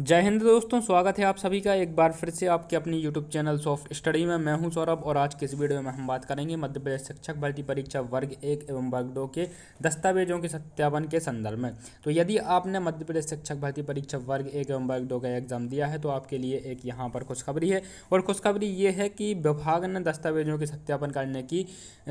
जय हिंद दोस्तों स्वागत है आप सभी का एक बार फिर से आपके अपनी यूट्यूब चैनल सॉफ्ट स्टडी में मैं हूं सौरभ और आज के इस वीडियो में हम बात करेंगे मध्य प्रदेश शिक्षक भर्ती परीक्षा वर्ग एक एवं वर्ग दो के दस्तावेजों के सत्यापन के संदर्भ में तो यदि आपने मध्य प्रदेश शिक्षक भर्ती परीक्षा वर्ग एक एवं वर्ग दो का एग्जाम दिया है तो आपके लिए एक यहाँ पर खुशखबरी है और खुशखबरी ये है कि विभाग ने दस्तावेजों के सत्यापन करने की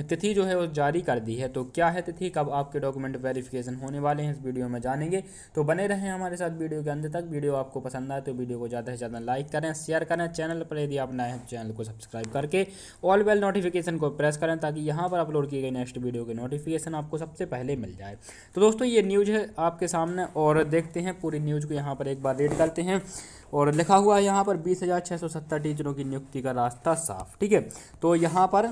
तिथि जो है वो जारी कर दी है तो क्या है तिथि कब आपके डॉक्यूमेंट वेरिफिकेशन होने वाले हैं इस वीडियो में जानेंगे तो बने रहें हमारे साथ वीडियो के अंत तक वीडियो आप आपको पसंद आए तो वीडियो को ज़्यादा से ज़्यादा लाइक करें शेयर करें चैनल पर यदि आप नए हैं तो चैनल को सब्सक्राइब करके ऑल वेल नोटिफिकेशन को प्रेस करें ताकि यहाँ पर अपलोड की गई नेक्स्ट वीडियो के नोटिफिकेशन आपको सबसे पहले मिल जाए तो दोस्तों ये न्यूज़ है आपके सामने और देखते हैं पूरी न्यूज़ को यहाँ पर एक बार रीड करते हैं और लिखा हुआ है यहाँ पर बीस हज़ार छः सौ सत्तर टीचरों की नियुक्ति का रास्ता साफ ठीक है तो यहाँ पर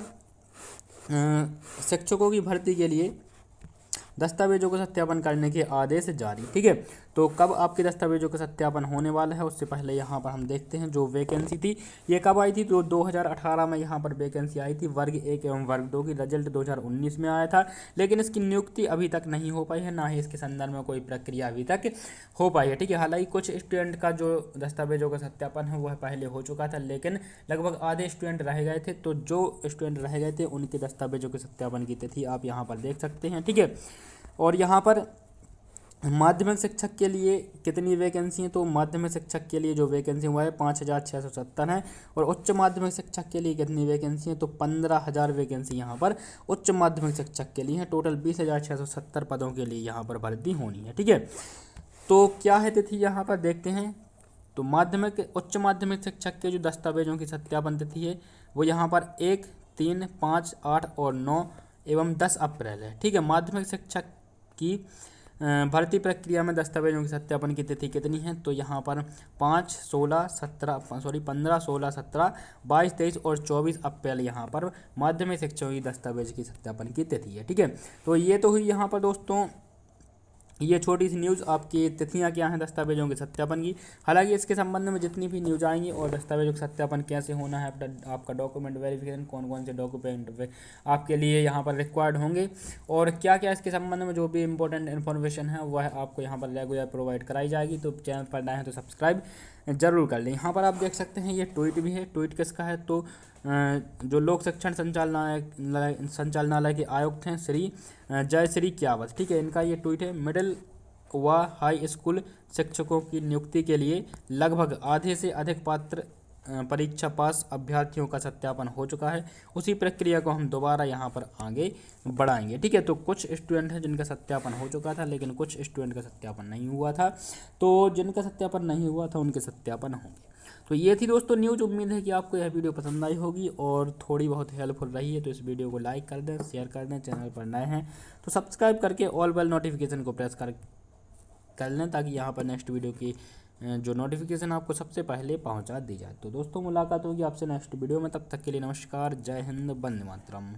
शिक्षकों की भर्ती के लिए दस्तावेजों का सत्यापन करने के आदेश जारी ठीक है तो कब आपके दस्तावेजों का सत्यापन होने वाला है उससे पहले यहाँ पर हम देखते हैं जो वैकेंसी थी ये कब आई थी तो 2018 में यहाँ पर वैकेंसी आई थी वर्ग एक एवं वर्ग दो की रिजल्ट 2019 में आया था लेकिन इसकी नियुक्ति अभी तक नहीं हो पाई है ना ही इसके संदर्भ में कोई प्रक्रिया अभी तक हो पाई है ठीक है हालांकि कुछ स्टूडेंट का जो दस्तावेजों का सत्यापन है वह पहले हो चुका था लेकिन लगभग आधे स्टूडेंट रह गए थे तो जो स्टूडेंट रह गए थे उनके दस्तावेजों के सत्यापन की तिथि आप यहाँ पर देख सकते हैं ठीक है और यहाँ पर माध्यमिक शिक्षक के लिए कितनी वैकेंसी हैं तो माध्यमिक शिक्षक के लिए जो वैकेंसी हुआ है पाँच हज़ार छः सौ सत्तर है और उच्च माध्यमिक शिक्षक के लिए कितनी वैकेंसी हैं तो पंद्रह हज़ार वैकेंसी यहाँ पर उच्च माध्यमिक शिक्षक के लिए हैं टोटल बीस हज़ार छः सौ सत्तर पदों के लिए यहाँ पर भर्ती होनी है ठीक है तो क्या है तिथि यहाँ पर देखते हैं तो माध्यमिक उच्च माध्यमिक शिक्षक के जो दस्तावेजों की सत्यापन तिथि है वो यहाँ पर एक तीन पाँच आठ और नौ एवं दस अप्रैल है ठीक है माध्यमिक शिक्षक कि भर्ती प्रक्रिया में दस्तावेजों के सत्यापन की तिथि कितनी है तो यहाँ पर पाँच सोलह सत्रह सॉरी पंद्रह सोलह सत्रह बाईस तेईस और चौबीस अप्रैल यहाँ पर माध्यमिक शिक्षकों की दस्तावेज की सत्यापन की तिथि है ठीक है तो ये तो हुई यहाँ पर दोस्तों ये छोटी सी न्यूज़ आपकी तिथियाँ क्या हैं दस्तावेजों के सत्यापन की हालांकि इसके संबंध में जितनी भी न्यूज आएंगी और दस्तावेजों का सत्यापन कैसे होना है आपका आपका डॉक्यूमेंट वेरिफिकेशन कौन कौन से डॉक्यूमेंट आपके लिए यहाँ पर रिक्वायर्ड होंगे और क्या क्या इसके संबंध में जो भी इंपॉर्टेंट इन्फॉर्मेशन है वह आपको यहाँ पर रेगुलर प्रोवाइड कराई जाएगी तो चैनल पर नए हैं तो सब्सक्राइब ज़रूर कर लें यहाँ पर आप देख सकते हैं ये ट्वीट भी है ट्वीट किसका है तो जो लोक शिक्षण संचालनालय संचालनालय के आयुक्त हैं श्री जय श्री क्यावत ठीक है इनका ये ट्वीट है मिडिल व हाई स्कूल शिक्षकों की नियुक्ति के लिए लगभग आधे से अधिक पात्र परीक्षा पास अभ्यर्थियों का सत्यापन हो चुका है उसी प्रक्रिया को हम दोबारा यहाँ पर आगे बढ़ाएंगे ठीक है तो कुछ स्टूडेंट हैं जिनका सत्यापन हो चुका था लेकिन कुछ स्टूडेंट का सत्यापन नहीं हुआ था तो जिनका सत्यापन नहीं हुआ था उनके सत्यापन होंगे तो ये थी दोस्तों न्यूज़ उम्मीद है कि आपको यह वीडियो पसंद आई होगी और थोड़ी बहुत हेल्पफुल रही है तो इस वीडियो को लाइक कर दें शेयर कर दें चैनल पर नए हैं तो सब्सक्राइब करके ऑल बेल नोटिफिकेशन को प्रेस कर कर लें ताकि यहाँ पर नेक्स्ट वीडियो की जो नोटिफिकेशन आपको सबसे पहले पहुंचा दी जाए तो दोस्तों मुलाकात होगी आपसे नेक्स्ट वीडियो में तब तक के लिए नमस्कार जय हिंद बंद मातरम